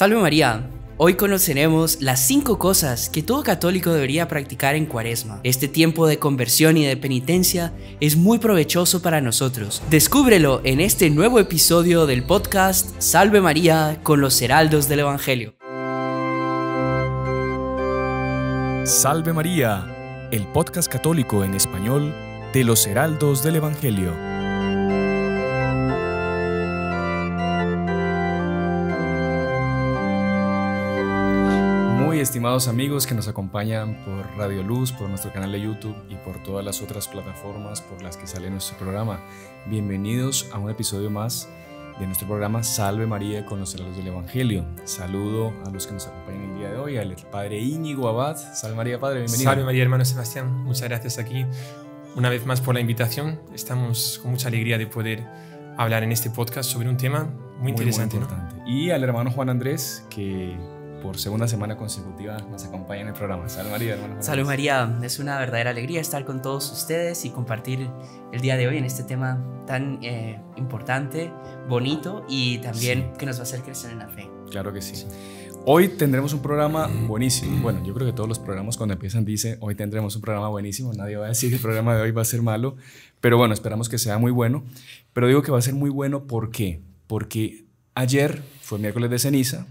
Salve María. Hoy conoceremos las 5 cosas que todo católico debería practicar en Cuaresma. Este tiempo de conversión y de penitencia es muy provechoso para nosotros. Descúbrelo en este nuevo episodio del podcast Salve María con los Heraldos del Evangelio. Salve María, el podcast católico en español de los Heraldos del Evangelio. estimados amigos que nos acompañan por Radio Luz, por nuestro canal de YouTube y por todas las otras plataformas por las que sale nuestro programa. Bienvenidos a un episodio más de nuestro programa Salve María con los del Evangelio. Saludo a los que nos acompañan el día de hoy, al Padre Íñigo Abad. Salve María, Padre, bienvenido. Salve María, hermano Sebastián. Muchas gracias aquí una vez más por la invitación. Estamos con mucha alegría de poder hablar en este podcast sobre un tema muy, interesante. Muy importante. Y al hermano Juan Andrés, que por segunda semana consecutiva nos acompaña en el programa. Salud María, hermano. Salud María, es una verdadera alegría estar con todos ustedes y compartir el día de hoy en este tema tan eh, importante, bonito y también que nos va a hacer crecer en la fe. Claro que sí. Hoy tendremos un programa buenísimo. Bueno, yo creo que todos los programas cuando empiezan dicen, hoy tendremos un programa buenísimo. Nadie va a decir que el programa de hoy va a ser malo, pero bueno, esperamos que sea muy bueno. Pero digo que va a ser muy bueno ¿por qué? porque ayer fue miércoles de ceniza.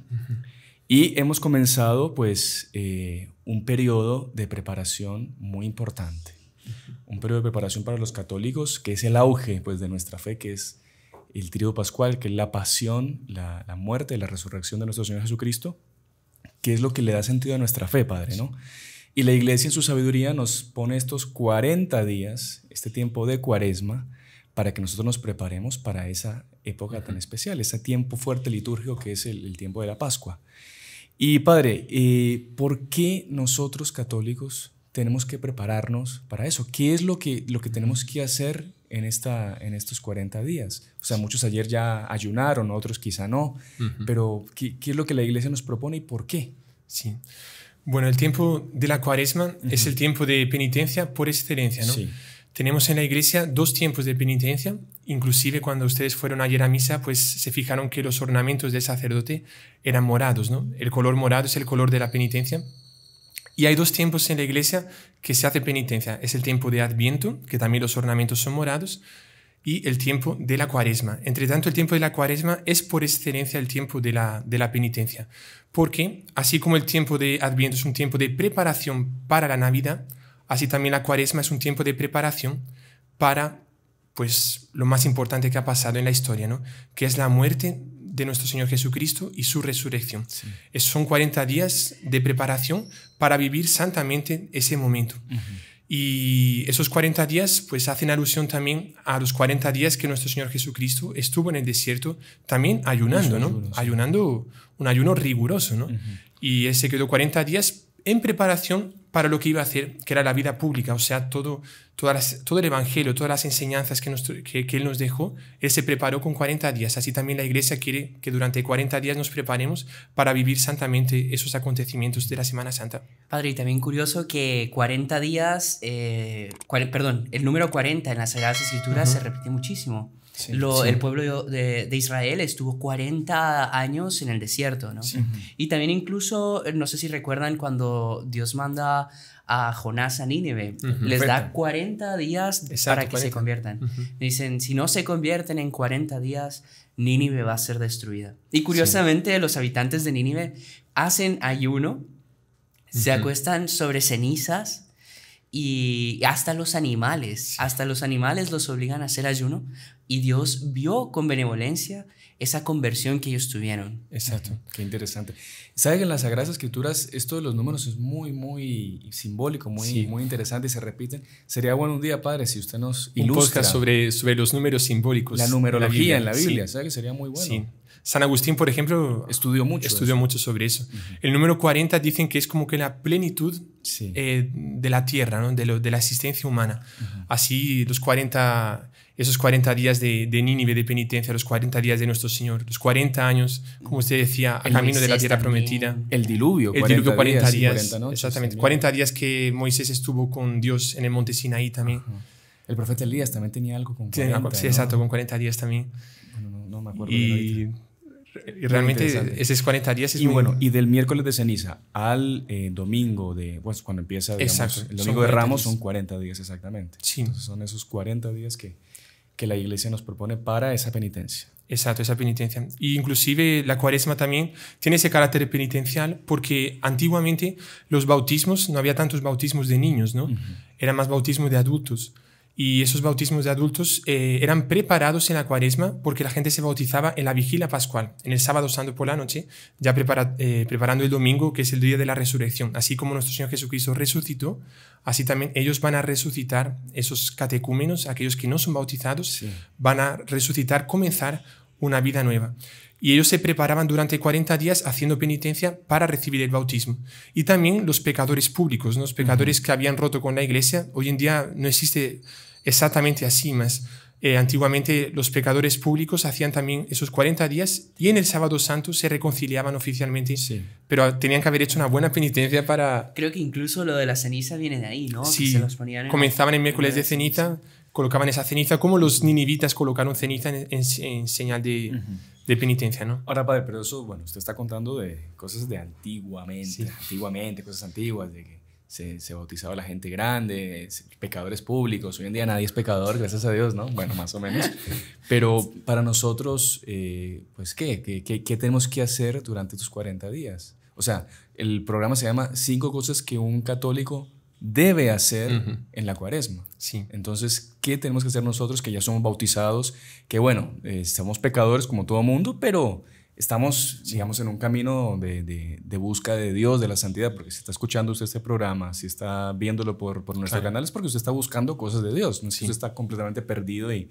Y hemos comenzado pues eh, un periodo de preparación muy importante, un periodo de preparación para los católicos que es el auge pues de nuestra fe, que es el trío pascual, que es la pasión, la, muerte y la resurrección de nuestro Señor Jesucristo, que es lo que le da sentido a nuestra fe, Padre, ¿no? Y la iglesia en su sabiduría nos pone estos 40 días, este tiempo de cuaresma, para que nosotros nos preparemos para esa época tan especial, ese tiempo fuerte litúrgico que es el tiempo de la Pascua. Y padre, eh, ¿por qué nosotros católicos tenemos que prepararnos para eso? ¿Qué es lo que, lo que tenemos que hacer en, esta, en estos 40 días? O sea, muchos ayer ya ayunaron, otros quizá no, pero ¿qué, es lo que la iglesia nos propone y por qué? Sí. Bueno, el tiempo de la cuaresma es el tiempo de penitencia por excelencia, ¿no? Sí. Tenemos en la iglesia dos tiempos de penitencia, inclusive cuando ustedes fueron ayer a misa, pues se fijaron que los ornamentos del sacerdote eran morados, ¿no? El color morado es el color de la penitencia. Y hay dos tiempos en la iglesia que se hace penitencia. Es el tiempo de Adviento, que también los ornamentos son morados, y el tiempo de la cuaresma. Entre tanto, el tiempo de la cuaresma es por excelencia el tiempo de la, de la penitencia, porque así como el tiempo de Adviento es un tiempo de preparación para la Navidad, Así también la cuaresma es un tiempo de preparación para pues lo más importante que ha pasado en la historia, ¿no? que es la muerte de nuestro Señor Jesucristo y su resurrección. son 40 días de preparación para vivir santamente ese momento. Y esos 40 días pues hacen alusión también a los 40 días que nuestro Señor Jesucristo estuvo en el desierto también ayunando, ¿no? Ayunando un ayuno riguroso, Y ese quedó 40 días en preparación para lo que iba a hacer, que era la vida pública, o sea, todo, todo el Evangelio, todas las enseñanzas que, Él nos dejó, Él se preparó con 40 días. Así también la Iglesia quiere que durante 40 días nos preparemos para vivir santamente esos acontecimientos de la Semana Santa. Padre, y también curioso que 40 días, eh, perdón, el número 40 en las Sagradas Escrituras se repite muchísimo. El pueblo de, Israel estuvo 40 años en el desierto, ¿no? Y también incluso, eh, no sé si recuerdan cuando Dios manda a Jonás a Nínive, les da 40 días para que se conviertan. Dicen, si no se convierten en 40 días, Nínive va a ser destruida. Y curiosamente, los habitantes de Nínive hacen ayuno, se acuestan sobre cenizas, y hasta los animales, hasta los animales los obligan a hacer ayuno y Dios vio con benevolencia esa conversión que ellos tuvieron. Exacto, qué interesante. ¿Sabe que en las Sagradas Escrituras esto de los números es muy, muy simbólico, muy, muy interesante y se repiten. Sería bueno un día, padre, si usted nos ilustra sobre, sobre los números simbólicos. La numerología en la Biblia, ¿sabe que sería muy bueno? San Agustín, por ejemplo, estudió mucho, mucho sobre eso. El número 40 dicen que es como que la plenitud eh, de la tierra, ¿no? de, la existencia humana. Así, los 40, esos 40 días de, Nínive, de penitencia, los 40 días de nuestro Señor, los 40 años, como usted decía, a camino de la tierra prometida. El diluvio, el 40 diluvio 40 días. exactamente, 40 días que Moisés estuvo con Dios en el monte Sinaí también. El profeta Elías también tenía algo con 40. Sí, exacto, con 40 días también. no, me acuerdo. Y, y realmente esos 40 días es Y bueno, y del miércoles de ceniza al eh, domingo de, pues cuando empieza, el domingo de Ramos son 40 días exactamente. Sí. son esos 40 días que, que la iglesia nos propone para esa penitencia. Exacto, esa penitencia. Y inclusive la cuaresma también tiene ese carácter penitencial porque antiguamente los bautismos, no había tantos bautismos de niños, ¿no? Era más bautismo de adultos y esos bautismos de adultos eh, eran preparados en la cuaresma porque la gente se bautizaba en la vigilia pascual, en el sábado santo por la noche, ya eh, preparando el domingo, que es el día de la resurrección. Así como nuestro Señor Jesucristo resucitó, así también ellos van a resucitar, esos catecúmenos, aquellos que no son bautizados, van a resucitar, comenzar una vida nueva. Y ellos se preparaban durante 40 días haciendo penitencia para recibir el bautismo. Y también los pecadores públicos, los pecadores que habían roto con la iglesia. Hoy en día no existe exactamente así, más eh, antiguamente los pecadores públicos hacían también esos 40 días y en el sábado santo se reconciliaban oficialmente, sí. pero tenían que haber hecho una buena penitencia para... Creo que incluso lo de la ceniza viene de ahí, ¿no? Sí, se los ponían comenzaban el miércoles de ceniza, colocaban esa ceniza, como los ninivitas colocaron ceniza en, señal de, penitencia, ¿no? Ahora, padre, pero eso, bueno, usted está contando de cosas de antiguamente, antiguamente, cosas antiguas, de que se, se, bautizaba la gente grande, pecadores públicos. Hoy en día nadie es pecador, gracias a Dios, ¿no? Bueno, más o menos. Pero para nosotros, eh, pues, ¿qué? ¿Qué, ¿qué? tenemos que hacer durante tus 40 días? O sea, el programa se llama Cinco cosas que un católico debe hacer en la cuaresma. Sí. Entonces, ¿qué tenemos que hacer nosotros que ya somos bautizados? Que bueno, eh, somos pecadores como todo mundo, pero estamos, digamos, en un camino de, de, de, busca de Dios, de la santidad, porque si está escuchando usted este programa, si está viéndolo por, por nuestro canal, es porque usted está buscando cosas de Dios, no si usted está completamente perdido y,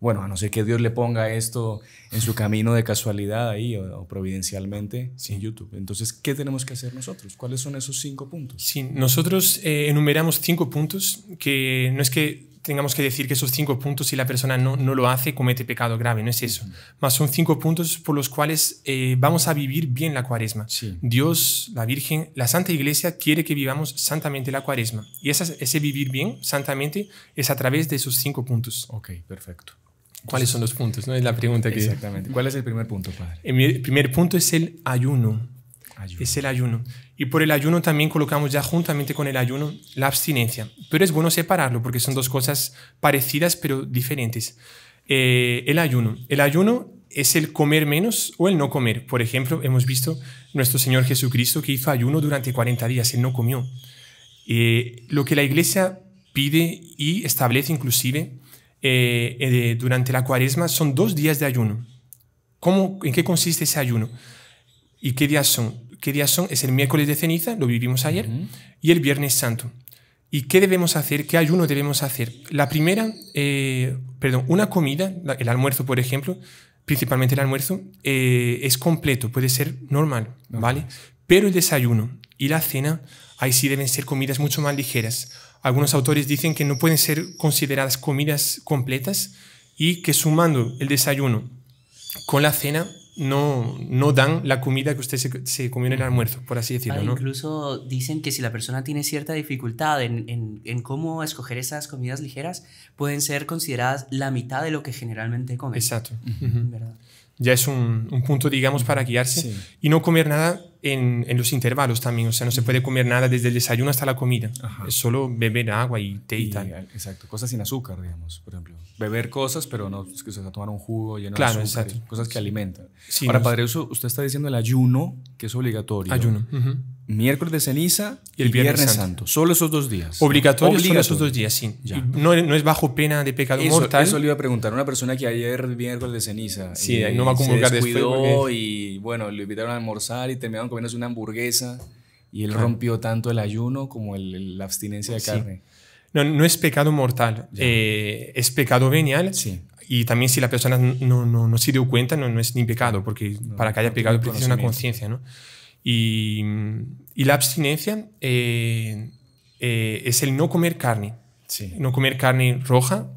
bueno, a no ser que Dios le ponga esto en su camino de casualidad ahí o, providencialmente sin YouTube. Entonces, ¿qué tenemos que hacer nosotros? ¿Cuáles son esos cinco puntos? Sí, nosotros eh, enumeramos cinco puntos que no es que tengamos que decir que esos cinco puntos, si la persona no, no lo hace, comete pecado grave, no es eso. Más son cinco puntos por los cuales eh, vamos a vivir bien la cuaresma. Dios, la Virgen, la Santa Iglesia quiere que vivamos santamente la cuaresma. Y ese, ese vivir bien santamente es a través de esos cinco puntos. Ok, perfecto. ¿Cuáles son los puntos? No es la pregunta que... Exactamente. ¿Cuál es el primer punto, padre? El primer punto es el ayuno. Es el ayuno. Y por el ayuno también colocamos ya juntamente con el ayuno la abstinencia. Pero es bueno separarlo porque son dos cosas parecidas pero diferentes. Eh, el ayuno. El ayuno es el comer menos o el no comer. Por ejemplo, hemos visto nuestro Señor Jesucristo que hizo ayuno durante 40 días, él no comió. Eh, lo que la iglesia pide y establece inclusive eh, durante la cuaresma son dos días de ayuno. ¿Cómo, ¿En qué consiste ese ayuno? ¿Y qué días son? ¿Qué días son? Es el miércoles de ceniza, lo vivimos ayer, y el viernes santo. ¿Y qué debemos hacer? ¿Qué ayuno debemos hacer? La primera, eh, perdón, una comida, el almuerzo, por ejemplo, principalmente el almuerzo, eh, es completo, puede ser normal, ¿vale? Pero el desayuno y la cena, ahí sí deben ser comidas mucho más ligeras. Algunos autores dicen que no pueden ser consideradas comidas completas y que sumando el desayuno con la cena no, no dan la comida que usted se, se comió en el almuerzo, por así decirlo. Ah, ¿no? Incluso dicen que si la persona tiene cierta dificultad en, en, cómo escoger esas comidas ligeras, pueden ser consideradas la mitad de lo que generalmente come Exacto. Ya es un, punto, digamos, para guiarse y no comer nada en, los intervalos también, o sea, no se puede comer nada desde el desayuno hasta la comida, es solo beber agua y té y, tal. Exacto, cosas sin azúcar, digamos, por ejemplo. Beber cosas, pero no es que va a tomar un jugo lleno de azúcar, cosas que alimentan. Sí, Ahora, padre, usted está diciendo el ayuno, que es obligatorio. Ayuno. Miércoles de ceniza y el viernes, santo. Solo esos dos días. Obligatorio, solo esos dos días, sí. No, es bajo pena de pecado eso, mortal. Eso le iba a preguntar. Una persona que ayer miércoles de ceniza sí, no se descuidó después y bueno, le invitaron a almorzar y terminaron menos una hamburguesa y él rompió tanto el ayuno como la abstinencia de carne. No, no es pecado mortal, eh, es pecado venial. Sí. Y también si la persona no, no, no se dio cuenta, no, no es ni pecado, porque para que haya pecado precisa una conciencia. ¿no? Y, y, la abstinencia eh, eh, es el no comer carne. No comer carne roja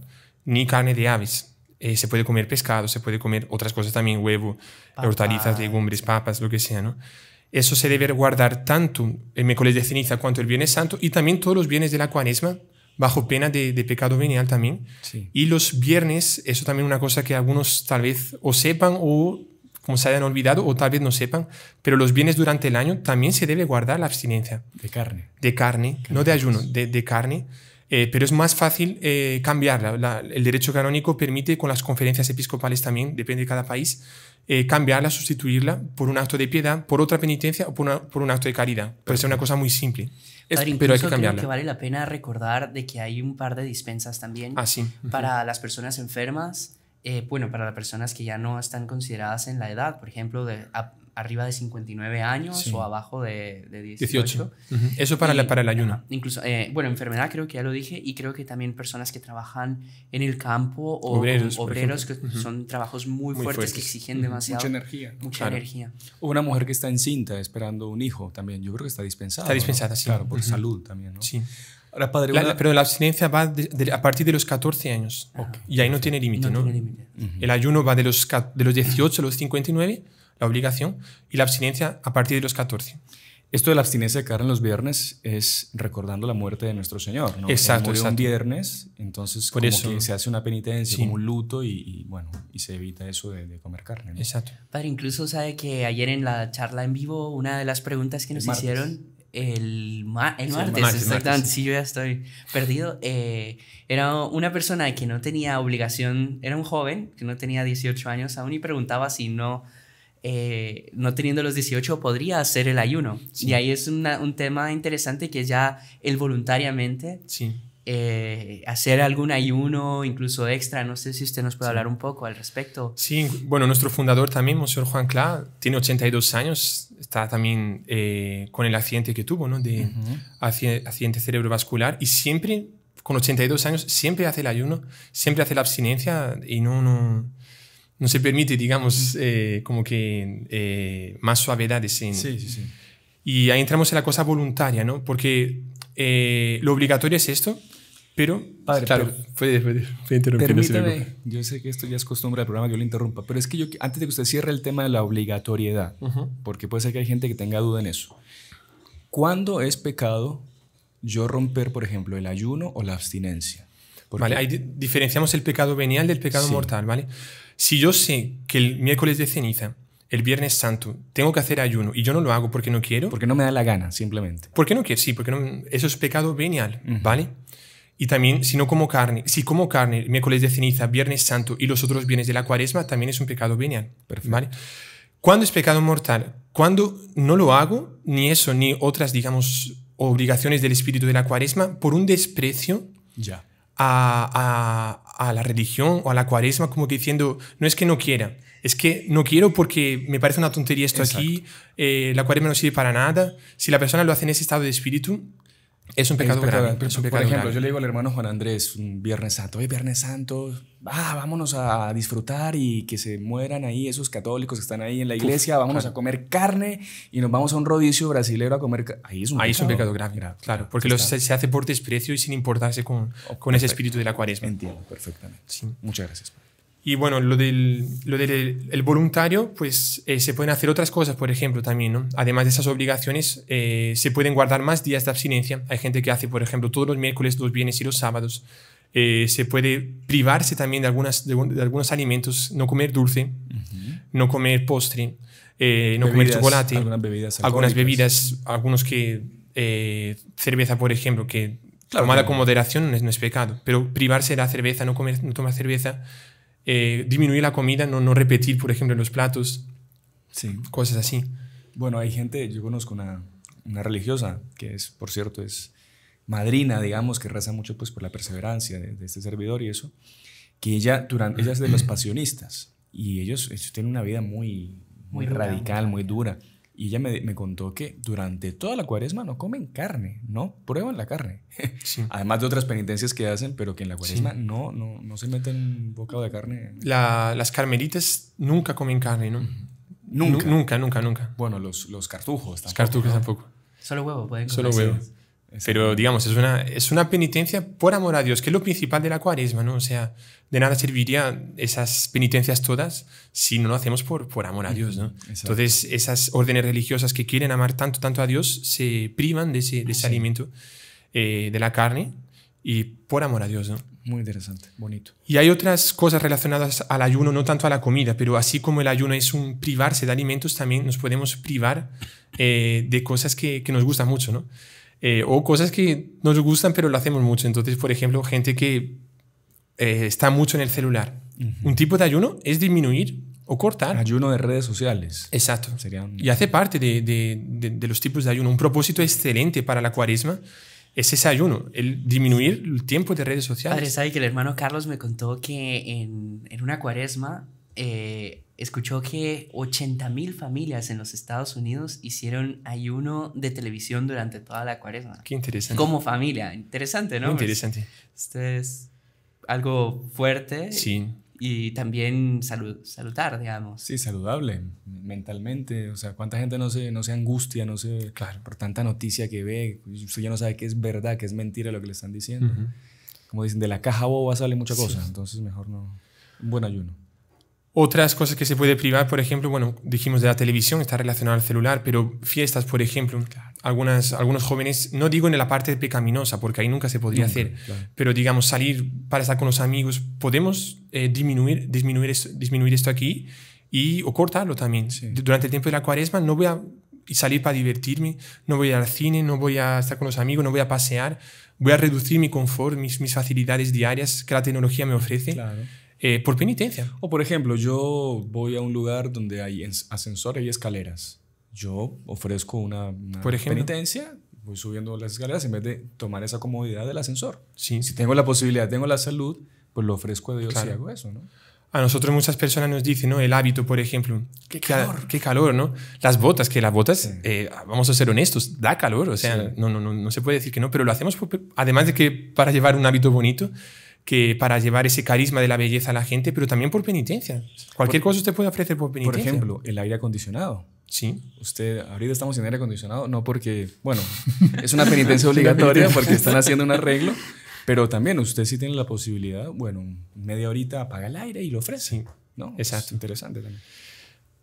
ni carne de aves. se puede comer pescado, se puede comer otras cosas también, huevo, hortalizas, legumbres, papas, lo que sea, ¿no? Eso se debe guardar tanto el miércoles de ceniza cuanto el viernes santo y también todos los bienes de la cuaresma bajo pena de, pecado venial también. Y los viernes, eso también es una cosa que algunos tal vez o sepan o como se hayan olvidado o tal vez no sepan, pero los bienes durante el año también se debe guardar la abstinencia. De carne. De carne, no de ayuno, de, de carne. Eh, pero es más fácil eh, cambiarla. el derecho canónico permite, con las conferencias episcopales también, depende de cada país, eh, cambiarla, sustituirla por un acto de piedad, por otra penitencia o por, una, por un acto de caridad. Puede ser una cosa muy simple. pero hay que cambiarla. Creo que vale la pena recordar de que hay un par de dispensas también ah, para las personas enfermas. bueno, para las personas que ya no están consideradas en la edad, por ejemplo, de, arriba de 59 años o abajo de, 18. Eso para, para el ayuno. Incluso, eh, bueno, enfermedad creo que ya lo dije y creo que también personas que trabajan en el campo o obreros, que son trabajos muy, fuertes, que exigen demasiada demasiado. Mucha energía. Mucha energía. O una mujer que está encinta esperando un hijo también. Yo creo que está dispensada. Está dispensada, sí. Claro, por salud también. Sí. padre, pero la abstinencia va a partir de los 14 años. Y ahí no tiene límite, ¿no? Tiene El ayuno va de los, de los 18 a los 59 la obligación, y la abstinencia a partir de los 14. Esto de la abstinencia de carne los viernes es recordando la muerte de nuestro Señor, Exacto, murió un viernes, entonces como que se hace una penitencia, como un luto y, bueno, y se evita eso de, comer carne. Exacto. Padre, incluso sabe que ayer en la charla en vivo una de las preguntas que nos hicieron el, el, martes, yo ya estoy perdido. Eh, era una persona que no tenía obligación, era un joven que no tenía 18 años aún y preguntaba si no eh, no teniendo los 18 podría hacer el ayuno. Y ahí es un tema interesante que ya él voluntariamente eh, hacer algún ayuno, incluso extra. No sé si usted nos puede hablar un poco al respecto. Sí, bueno, nuestro fundador también, Monseñor Juan Clá, tiene 82 años, está también eh, con el accidente que tuvo, ¿no? De accidente cerebrovascular y siempre, con 82 años, siempre hace el ayuno, siempre hace la abstinencia y no no se permite, digamos, mm. eh, como que eh, más suavidades. En, sí, sí, sí. Y ahí entramos en la cosa voluntaria, ¿no? Porque eh, lo obligatorio es esto, pero... claro, pero, puede, yo sé que esto ya es costumbre del programa que yo lo interrumpa, pero es que yo, antes de que usted cierre el tema de la obligatoriedad, porque puede ser que hay gente que tenga duda en eso. ¿Cuándo es pecado yo romper, por ejemplo, el ayuno o la abstinencia? vale, ahí diferenciamos el pecado venial del pecado mortal, ¿vale? Si yo sé que el miércoles de ceniza, el viernes santo, tengo que hacer ayuno y yo no lo hago porque no quiero. Porque no me da la gana, simplemente. Porque no quiero, sí, porque eso es pecado venial, ¿vale? Y también, si no como carne, si como carne el miércoles de ceniza, viernes santo y los otros bienes de la cuaresma, también es un pecado venial, ¿vale? ¿Cuándo es pecado mortal? Cuando no lo hago, ni eso, ni otras, digamos, obligaciones del espíritu de la cuaresma, por un desprecio. Ya a, la religión o a la cuaresma como que diciendo, no es que no quiera, es que no quiero porque me parece una tontería esto aquí, eh, la cuaresma no sirve para nada. Si la persona lo hace en ese estado de espíritu, es un pecado, grave. por ejemplo, yo le digo al hermano Juan Andrés un Viernes Santo, hoy Viernes Santo, ah, vámonos a disfrutar y que se mueran ahí esos católicos que están ahí en la iglesia, vámonos a comer carne y nos vamos a un rodicio brasilero a comer Ahí es un, ahí pecado. Es un pecado grave, claro, porque se, hace por desprecio y sin importarse con, oh, con ese espíritu de la cuaresma. Entiendo, perfectamente. Muchas gracias. Y bueno, lo del, lo del el voluntario, pues eh, se pueden hacer otras cosas, por ejemplo, también, ¿no? Además de esas obligaciones, eh, se pueden guardar más días de abstinencia. Hay gente que hace, por ejemplo, todos los miércoles, los viernes y los sábados. Eh, se puede privarse también de, algunas, de, algunos alimentos, no comer dulce, no comer postre, no comer chocolate, algunas bebidas, algunas bebidas algunos que cerveza, por ejemplo, que claro, tomada con moderación no es, pecado, pero privarse de la cerveza, no comer, no tomar cerveza, Diminuir eh, disminuir la comida, no, no repetir, por ejemplo, los platos. Cosas así. Bueno, hay gente, yo conozco una, religiosa que es, por cierto, es madrina, digamos, que reza mucho pues por la perseverancia de, este servidor y eso, que ella, durante, ella es de los pasionistas y ellos, ellos tienen una vida muy, muy, radical, muy dura. Y ella me, me, contó que durante toda la cuaresma no comen carne, no prueban la carne. Además de otras penitencias que hacen, pero que en la cuaresma no, no, no se meten un bocado de carne. La, las carmelitas nunca comen carne, ¿no? Nunca. nunca, nunca, Bueno, los, los cartujos tampoco. Los cartujos tampoco. Solo huevo pueden comer. Solo huevo. Pero digamos, es una, es una penitencia por amor a Dios, que es lo principal de la cuaresma, ¿no? O sea, de nada servirían esas penitencias todas si no lo hacemos por, por amor a Dios, ¿no? Entonces, esas órdenes religiosas que quieren amar tanto, tanto a Dios, se privan de ese, de alimento eh, de la carne y por amor a Dios, ¿no? Muy interesante, bonito. Y hay otras cosas relacionadas al ayuno, no tanto a la comida, pero así como el ayuno es un privarse de alimentos, también nos podemos privar eh, de cosas que, que nos gustan mucho, ¿no? Eh, o cosas que nos gustan pero lo hacemos mucho. Entonces, por ejemplo, gente que eh, está mucho en el celular. Un tipo de ayuno es disminuir o cortar. Ayuno de redes sociales. Exacto. Y hace parte de, de, los tipos de ayuno. Un propósito excelente para la cuaresma es ese ayuno, el disminuir el tiempo de redes sociales. Padre, sabe que el hermano Carlos me contó que en, en una cuaresma eh, escuchó que 80.000 familias en los Estados Unidos hicieron ayuno de televisión durante toda la cuaresma. Qué interesante. Como familia, interesante, ¿no? Pues, interesante. Esto es algo fuerte. Sí. Y también salud, saludar, digamos. Sí, saludable mentalmente. O sea, ¿cuánta gente no se, no se angustia, no se... Claro. Por tanta noticia que ve, usted ya no sabe qué es verdad, qué es mentira lo que le están diciendo. Como dicen, de la caja boba sale mucha cosa, entonces mejor no... Un buen ayuno. Otras cosas que se puede privar, por ejemplo, bueno, dijimos de la televisión, está relacionada al celular, pero fiestas, por ejemplo, algunas, algunos jóvenes, no digo en la parte pecaminosa, porque ahí nunca se podría hacer, pero digamos salir para estar con los amigos, podemos eh, disminuir, disminuir, esto, disminuir esto aquí y, o cortarlo también. Durante el tiempo de la cuaresma no voy a salir para divertirme, no voy al cine, no voy a estar con los amigos, no voy a pasear, voy a reducir mi confort, mis, mis facilidades diarias que la tecnología me ofrece. Claro eh, por penitencia. O por ejemplo, yo voy a un lugar donde hay ascensores y escaleras. Yo ofrezco una, por ejemplo, penitencia, voy subiendo las escaleras en vez de tomar esa comodidad del ascensor. Sí. Si tengo la posibilidad, tengo la salud, pues lo ofrezco a Dios y hago eso, ¿no? A nosotros muchas personas nos dicen, ¿no? El hábito, por ejemplo. Qué calor. Qué, calor, ¿no? Las botas, que las botas, eh, vamos a ser honestos, da calor, o sea, no, no, no, se puede decir que no, pero lo hacemos, además de que para llevar un hábito bonito, que para llevar ese carisma de la belleza a la gente, pero también por penitencia. Cualquier cosa usted puede ofrecer por penitencia. Por ejemplo, el aire acondicionado. Sí. Usted, ahorita estamos en aire acondicionado, no porque, bueno, es una penitencia obligatoria porque están haciendo un arreglo, pero también usted sí tiene la posibilidad, bueno, media horita apaga el aire y lo ofrece. Sí. ¿no? Exacto. interesante también.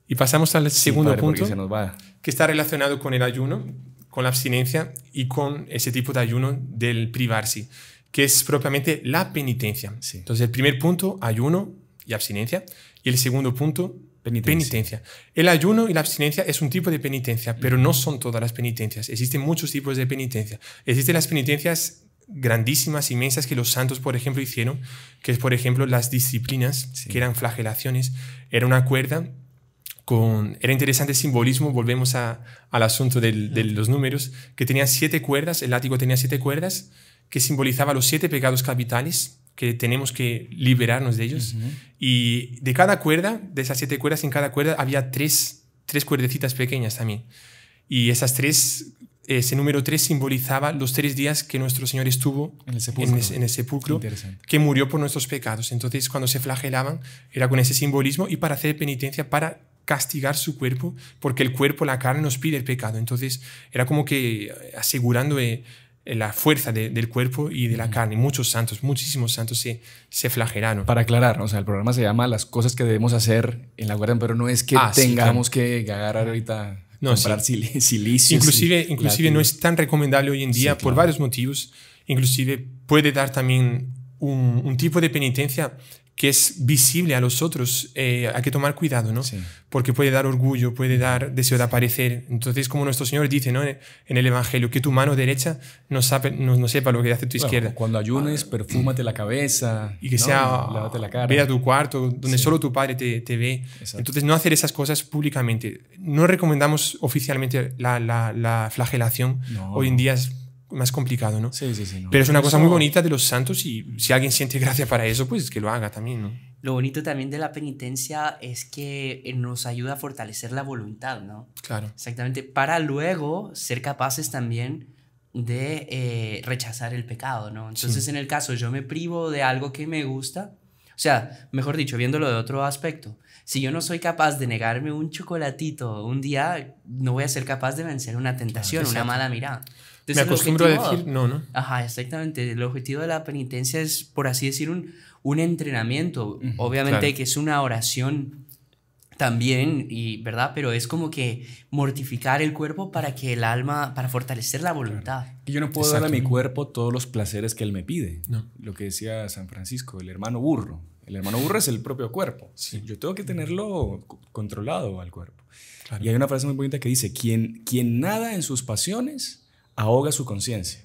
Y pasamos al segundo punto, que está relacionado con el ayuno, con la abstinencia y con ese tipo de ayuno del privarse que es propiamente la penitencia. Entonces, el primer punto, ayuno y abstinencia. Y el segundo punto, penitencia. El ayuno y la abstinencia es un tipo de penitencia, pero no son todas las penitencias. Existen muchos tipos de penitencia. Existen las penitencias grandísimas, inmensas que los santos, por ejemplo, hicieron, que es, por ejemplo, las disciplinas, que eran flagelaciones. Era una cuerda con, era interesante el simbolismo, volvemos al asunto de los números, que tenía siete cuerdas, el látigo tenía siete cuerdas, que simbolizaba los siete pecados capitales que tenemos que liberarnos de ellos. Y de cada cuerda, de esas siete cuerdas, en cada cuerda había tres, tres cuerdecitas pequeñas también. Y esas tres, ese número tres simbolizaba los tres días que nuestro Señor estuvo en el sepulcro, que murió por nuestros pecados. Entonces, cuando se flagelaban, era con ese simbolismo y para hacer penitencia, para castigar su cuerpo, porque el cuerpo, la carne, nos pide el pecado. Entonces, era como que eh, asegurando... Eh, eh, la fuerza de, del cuerpo y de la carne. Muchos santos, muchísimos santos se, se flagelaron. Para aclarar, o sea, el programa se llama Las cosas que debemos hacer en la guardia, pero no es que ah, tengamos que agarrar ahorita no, comprar silicio. Inclusive, inclusive no es tan recomendable hoy en día por varios motivos. Inclusive puede dar también un, tipo de penitencia que es visible a los otros, eh, hay que tomar cuidado, ¿no? Porque puede dar orgullo, puede dar deseo de aparecer. Entonces, como nuestro Señor dice ¿no? en el Evangelio, que tu mano derecha no, no, sepa lo que hace tu izquierda. Cuando ayunes, perfúmate la cabeza. Y que sea, ve a tu cuarto, donde solo tu padre te, ve. Entonces, no hacer esas cosas públicamente. No recomendamos oficialmente la, la flagelación. Hoy en día es más complicado, ¿no? Sí, sí, sí. Pero es una cosa muy bonita de los santos y si alguien siente gracia para eso, pues que lo haga también, ¿no? Lo bonito también de la penitencia es que eh, nos ayuda a fortalecer la voluntad, ¿no? Claro. Exactamente, para luego ser capaces también de eh, rechazar el pecado, ¿no? Entonces, en el caso, yo me privo de algo que me gusta, o sea, mejor dicho, viéndolo de otro aspecto, si yo no soy capaz de negarme un chocolatito un día, no voy a ser capaz de vencer una tentación, una mala mirada. Me acostumbro a decir, no, ¿no? Ajá, exactamente. El objetivo de la penitencia es, por así decir, un, un entrenamiento. Obviamente que es una oración también, y, ¿verdad? Pero es como que mortificar el cuerpo para que el alma, para fortalecer la voluntad. Yo no puedo dar a mi cuerpo todos los placeres que él me pide. Lo que decía San Francisco, el hermano burro. El hermano burro es el propio cuerpo. Sí. Yo tengo que tenerlo controlado al cuerpo. Y hay una frase muy bonita que dice, quien, quien nada en sus pasiones ahoga su conciencia.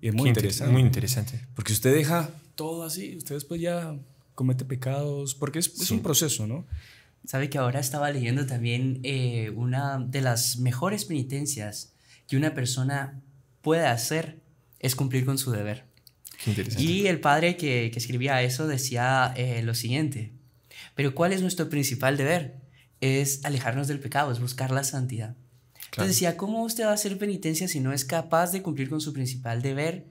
Y es muy interesante. muy interesante. Porque usted deja todo así, usted después ya comete pecados, porque es, un proceso, ¿no? Sabe que ahora estaba leyendo también eh, una de las mejores penitencias que una persona puede hacer es cumplir con su deber. Y el padre que, escribía eso decía eh, lo siguiente, pero ¿cuál es nuestro principal deber? Es alejarnos del pecado, es buscar la santidad. Entonces decía, ¿cómo usted va a hacer penitencia si no es capaz de cumplir con su principal deber,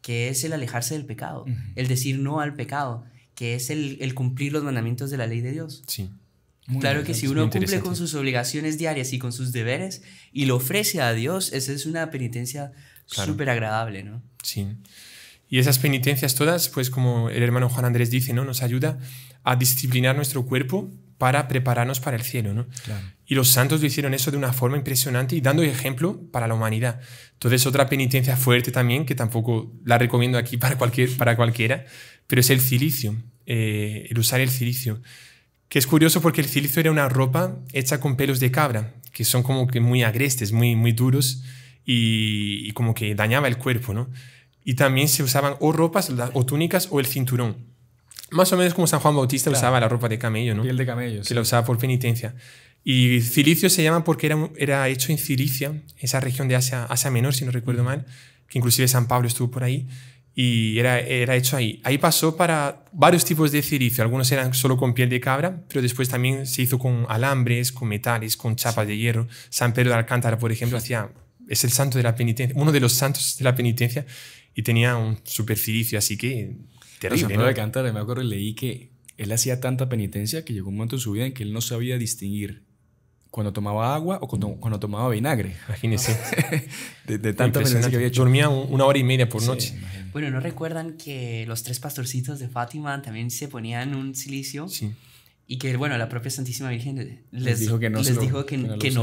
que es el alejarse del pecado, el decir no al pecado, que es el, cumplir los mandamientos de la ley de Dios? Sí. claro que si uno cumple con sus obligaciones diarias y con sus deberes y lo ofrece a Dios, esa es una penitencia súper agradable, ¿no? Sí. Y esas penitencias todas, pues como el hermano Juan Andrés dice, ¿no? Nos ayuda a disciplinar nuestro cuerpo para prepararnos para el cielo, ¿no? Y los santos lo hicieron eso de una forma impresionante y dando ejemplo para la humanidad. Entonces, otra penitencia fuerte también, que tampoco la recomiendo aquí para, cualquier, para cualquiera, pero es el cilicio, eh, el usar el cilicio. Que es curioso porque el cilicio era una ropa hecha con pelos de cabra, que son como que muy agrestes, muy, muy duros y, y como que dañaba el cuerpo, ¿no? y también se usaban o ropas o túnicas o el cinturón. Más o menos como San Juan Bautista usaba la ropa de camello, ¿no? Piel de camello. Que la usaba por penitencia. Y cilicio se llama porque era, era hecho en Cilicia, esa región de Asia, Asia Menor, si no recuerdo mal, que inclusive San Pablo estuvo por ahí y era, era hecho ahí. Ahí pasó para varios tipos de cilicio. Algunos eran solo con piel de cabra, pero después también se hizo con alambres, con metales, con chapas de hierro. San Pedro de Alcántara, por ejemplo, hacía es el santo de la penitencia, uno de los santos de la penitencia, y tenía un supercilicio, así que terrible. de cantar, me acuerdo, leí que él hacía tanta penitencia que llegó un momento en su vida en que él no sabía distinguir cuando tomaba agua o cuando, tomaba vinagre. Imagínese. de, tanta penitencia que había Dormía una hora y media por noche. Bueno, ¿no recuerdan que los tres pastorcitos de Fátima también se ponían un silicio? Sí. Y que, bueno, la propia Santísima Virgen les, dijo que no,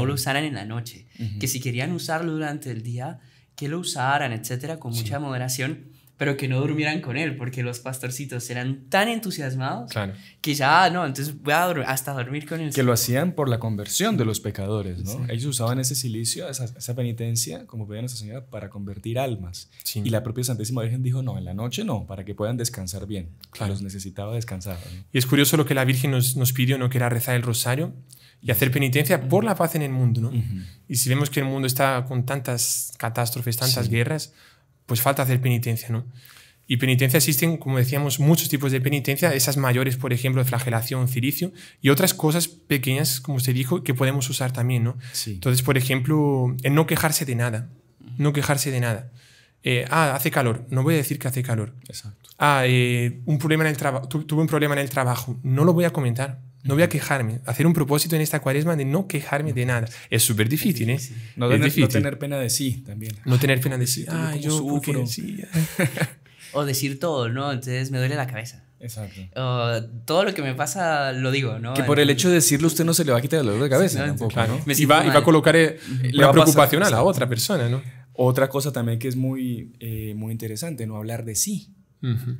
lo, usaran en la noche, que si querían usarlo durante el día, que lo usaran, etcétera, con mucha moderación pero que no durmieran con él, porque los pastorcitos eran tan entusiasmados que ya, ah, no, entonces voy a hasta dormir con él. Que lo hacían por la conversión de los pecadores, ¿no? Ellos usaban ese silicio, esa, penitencia, como pedía Nuestra Señora, para convertir almas. Y la propia Santísima Virgen dijo, no, en la noche no, para que puedan descansar bien. Claro. Los necesitaba descansar. Y es curioso lo que la Virgen nos, nos pidió, ¿no? Que era rezar el rosario y hacer penitencia por la paz en el mundo, ¿no? Y si vemos que el mundo está con tantas catástrofes, tantas guerras, pues falta hacer penitencia, ¿no? Y penitencia existen, como decíamos, muchos tipos de penitencia, esas mayores, por ejemplo, flagelación, ciricio y otras cosas pequeñas, como se dijo, que podemos usar también, ¿no? Sí. Entonces, por ejemplo, en no quejarse de nada, no quejarse de nada. Eh, ah, hace calor, no voy a decir que hace calor. Exacto. Ah, eh, un problema en el trabajo tuve un problema en el trabajo, no lo voy a comentar, no voy a quejarme. Hacer un propósito en esta cuaresma de no quejarme de nada. Es súper difícil, ¿eh? No, tener, no tener pena de sí también. No tener pena de sí. Ah, yo sufro. o decir todo, ¿no? Entonces me duele la cabeza. Exacto. todo lo que me pasa lo digo, ¿no? Que por el hecho de decirlo usted no se le va a quitar el dolor de cabeza tampoco, ¿no? Y va, y va, a colocar eh, la preocupación a, la otra persona, ¿no? Otra cosa también que es muy, eh, muy interesante, ¿no? Hablar de sí.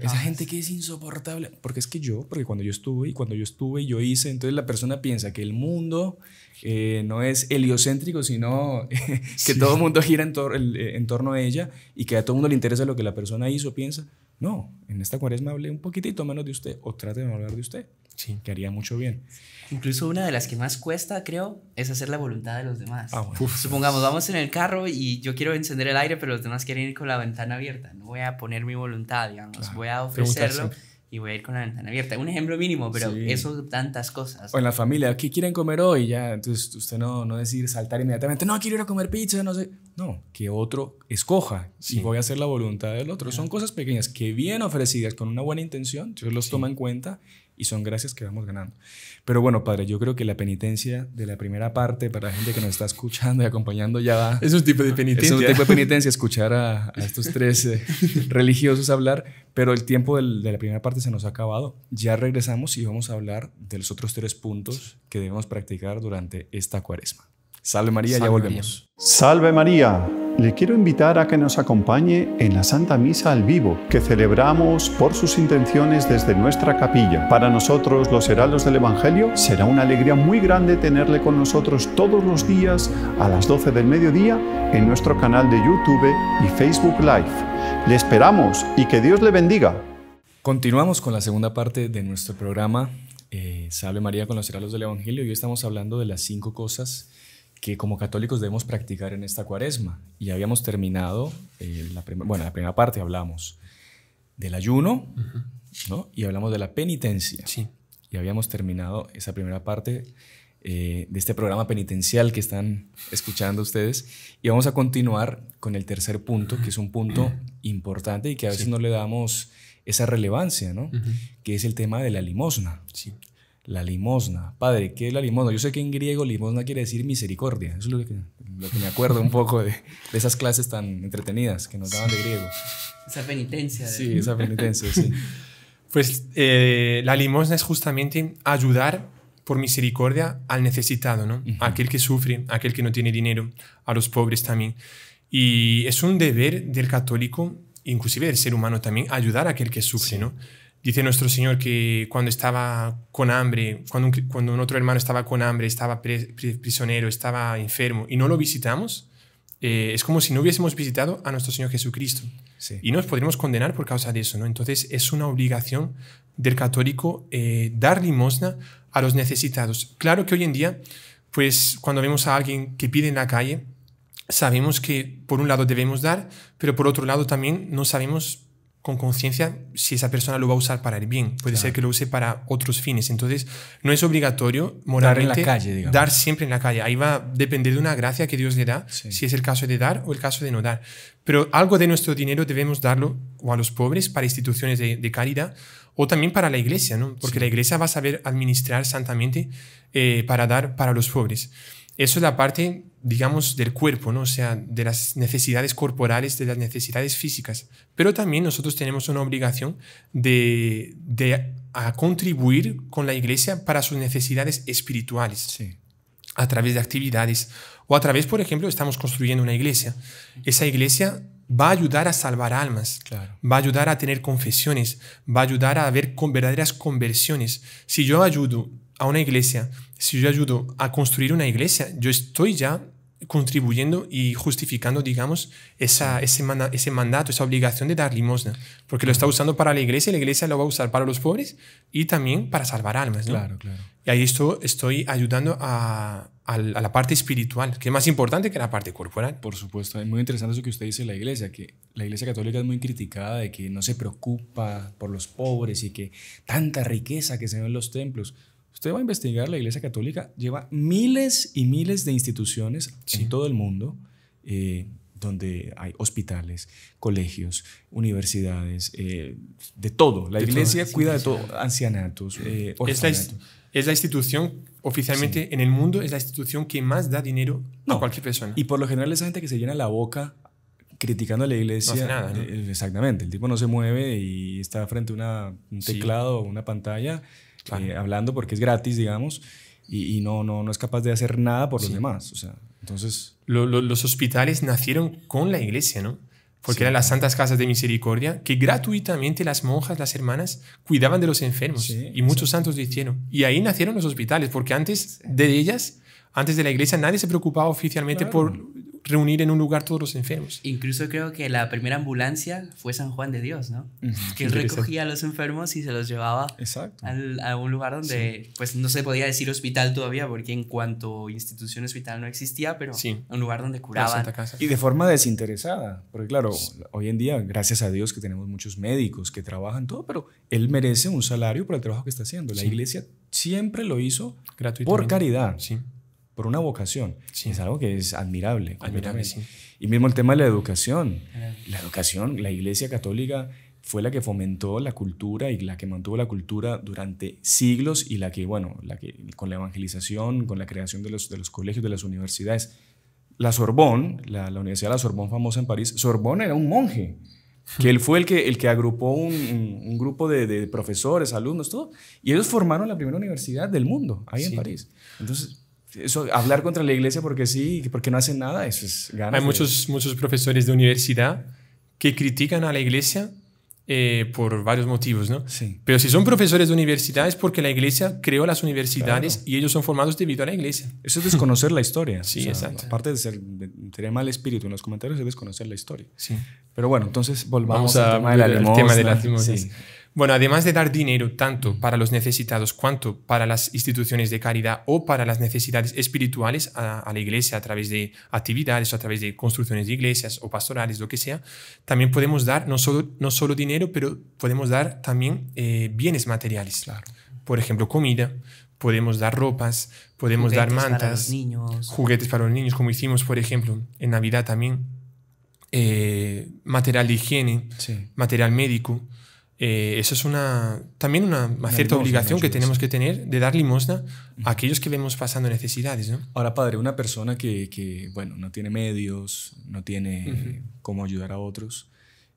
Esa gente que es insoportable, porque es que yo, porque cuando yo estuve y cuando yo estuve y yo hice, entonces la persona piensa que el mundo eh, no es heliocéntrico, sino que todo el mundo gira eh, en, torno a ella y que a todo el mundo le interesa lo que la persona hizo, piensa. No, en esta cuaresma hablé un poquitito menos de usted o trate de no hablar de usted. Sí. Que haría mucho bien. Incluso una de las que más cuesta, creo, es hacer la voluntad de los demás. Ah, supongamos, vamos en el carro y yo quiero encender el aire, pero los demás quieren ir con la ventana abierta. No voy a poner mi voluntad, digamos. Voy a ofrecerlo y voy a ir con la ventana abierta. Un ejemplo mínimo, pero eso tantas cosas. O en la familia, ¿qué quieren comer hoy? Ya, entonces usted no, no decir saltar inmediatamente, no, quiero ir a comer pizza, no sé. No, que otro escoja si voy a hacer la voluntad del otro. Son cosas pequeñas que bien ofrecidas con una buena intención, yo los toma en cuenta y son gracias que vamos ganando. Pero bueno, padre, yo creo que la penitencia de la primera parte para la gente que nos está escuchando y acompañando ya va. Es un tipo de penitencia. Es tipo de penitencia escuchar a, estos tres eh, religiosos hablar, pero el tiempo de la primera parte se nos ha acabado. Ya regresamos y vamos a hablar de los otros tres puntos que debemos practicar durante esta cuaresma. Salve María, ya volvemos. Salve María. Le quiero invitar a que nos acompañe en la Santa Misa al vivo, que celebramos por sus intenciones desde nuestra capilla. Para nosotros, los heraldos del Evangelio, será una alegría muy grande tenerle con nosotros todos los días a las 12 del mediodía en nuestro canal de YouTube y Facebook Live. Le esperamos y que Dios le bendiga. Continuamos con la segunda parte de nuestro programa. Eh, Salve María con los heraldos del Evangelio. Hoy estamos hablando de las cinco cosas que como católicos debemos practicar en esta cuaresma. Y habíamos terminado, eh, la bueno, la primera parte hablamos del ayuno, ¿no? Y hablamos de la penitencia. Sí. Y habíamos terminado esa primera parte eh, de este programa penitencial que están escuchando ustedes. Y vamos a continuar con el tercer punto, que es un punto importante y que a veces no le damos esa relevancia, ¿no? Que es el tema de la limosna. Sí. La limosna. Padre, ¿qué es la limosna? Yo sé que en griego limosna quiere decir misericordia. es lo que, me acuerdo un poco de, esas clases tan entretenidas que nos daban de griego. Esa penitencia. Sí, esa penitencia, sí. Pues eh, la limosna es justamente ayudar por misericordia al necesitado, ¿no? Aquel que sufre, aquel que no tiene dinero, a los pobres también. Y es un deber del católico, inclusive del ser humano también, ayudar a aquel que sufre, ¿no? Dice nuestro Señor que cuando estaba con hambre, cuando un, otro hermano estaba con hambre, estaba prisionero, estaba enfermo y no lo visitamos, eh, es como si no hubiésemos visitado a nuestro Señor Jesucristo. Y nos podríamos condenar por causa de eso. ¿no? Entonces es una obligación del católico eh, dar limosna a los necesitados. Claro que hoy en día, pues cuando vemos a alguien que pide en la calle, sabemos que por un lado debemos dar, pero por otro lado también no sabemos con conciencia si esa persona lo va a usar para el bien. Puede ser que lo use para otros fines. Entonces, no es obligatorio moralmente dar, en la calle, dar siempre en la calle. Ahí va a depender de una gracia que Dios le da, si es el caso de dar o el caso de no dar. Pero algo de nuestro dinero debemos darlo o a los pobres, para instituciones de, caridad, o también para la iglesia, ¿no? Porque la iglesia va a saber administrar santamente eh, para dar para los pobres. Eso es la parte, digamos, del cuerpo, ¿no? O sea, de las necesidades corporales, de las necesidades físicas. Pero también nosotros tenemos una obligación de, a contribuir con la iglesia para sus necesidades espirituales. A través de actividades o a través, por ejemplo, estamos construyendo una iglesia. Esa iglesia va a ayudar a salvar almas, va a ayudar a tener confesiones, va a ayudar a haber verdaderas conversiones. Si yo ayudo a una iglesia si yo ayudo a construir una iglesia, yo estoy ya contribuyendo y justificando, digamos, esa, ese, mandato, esa obligación de dar limosna, porque lo está usando para la iglesia, y la iglesia lo va a usar para los pobres y también para salvar almas. Claro, Y ahí estoy ayudando a, la parte espiritual, que es más importante que la parte corporal. Por supuesto, es muy interesante eso que usted dice de la iglesia, que la iglesia católica es muy criticada de que no se preocupa por los pobres y que tanta riqueza que se ve en los templos. Usted va a investigar, la Iglesia Católica lleva miles y miles de instituciones en todo el mundo. Eh, donde hay hospitales, colegios, universidades, eh, de todo. La iglesia cuida de todo, ancianatos. Eh, es, la, institución, oficialmente en el mundo, es la institución que más da dinero a cualquier persona. Y por lo general es esa gente que se llena la boca criticando a la iglesia. Eh, exactamente, el tipo no se mueve y está frente a una, un teclado o una pantalla eh, hablando porque es gratis, digamos, y, no, no, no es capaz de hacer nada por los demás. O sea, entonces... los hospitales nacieron con la iglesia, ¿no? Porque eran las santas casas de misericordia que gratuitamente las monjas, las hermanas, cuidaban de los enfermos y muchos santos lo hicieron. Y ahí nacieron los hospitales, porque antes de ellas antes de la iglesia nadie se preocupaba oficialmente por reunir en un lugar todos los enfermos. Incluso creo que la primera ambulancia fue San Juan de Dios, ¿no? que recogía a los enfermos y se los llevaba a un lugar donde pues no se podía decir hospital todavía porque en cuanto institución hospital no existía, pero un lugar donde curaban. Y de forma desinteresada, porque claro, hoy en día, gracias a Dios que tenemos muchos médicos que trabajan todo, pero él merece un salario por el trabajo que está haciendo. La iglesia siempre lo hizo por caridad. Sí por una vocación. Es algo que es admirable. admirable sí. Y mismo el tema de la educación. La educación, la Iglesia Católica fue la que fomentó la cultura y la que mantuvo la cultura durante siglos y la que, bueno, la que, con la evangelización, con la creación de los, de los colegios, de las universidades. La Sorbón, la, la Universidad de la Sorbón famosa en París, Sorbón era un monje hmm. que él fue el que, el que agrupó un, grupo de, profesores, alumnos, todo, y ellos formaron la primera universidad del mundo, ahí en París. Entonces, eso, hablar contra la iglesia porque sí, porque no hacen nada, eso es ganas. Hay muchos, muchos profesores de universidad que critican a la iglesia eh, por varios motivos, ¿no? Sí. Pero si son profesores de universidad es porque la iglesia creó las universidades y ellos son formados debido a la iglesia. Eso es desconocer la historia. Sí, exacto. Aparte de, ser, de mal espíritu en los comentarios, es desconocer la historia. Sí. Pero bueno, entonces volvamos al tema de la bueno, además de dar dinero tanto para los necesitados cuanto para las instituciones de caridad o para las necesidades espirituales a, la iglesia a través de actividades o a través de construcciones de iglesias o pastorales, lo que sea, también podemos dar no solo, no solo dinero, pero podemos dar también eh, bienes materiales. Claro. Por ejemplo, comida, podemos dar ropas, podemos dar mantas, juguetes para los niños, como hicimos, por ejemplo, en Navidad también. Eh, material de higiene, material médico. Eh, eso es una también una, cierta obligación que tenemos que tener de dar limosna a aquellos que vemos pasando necesidades. Ahora, padre, una persona que, bueno, no tiene medios, no tiene cómo ayudar a otros,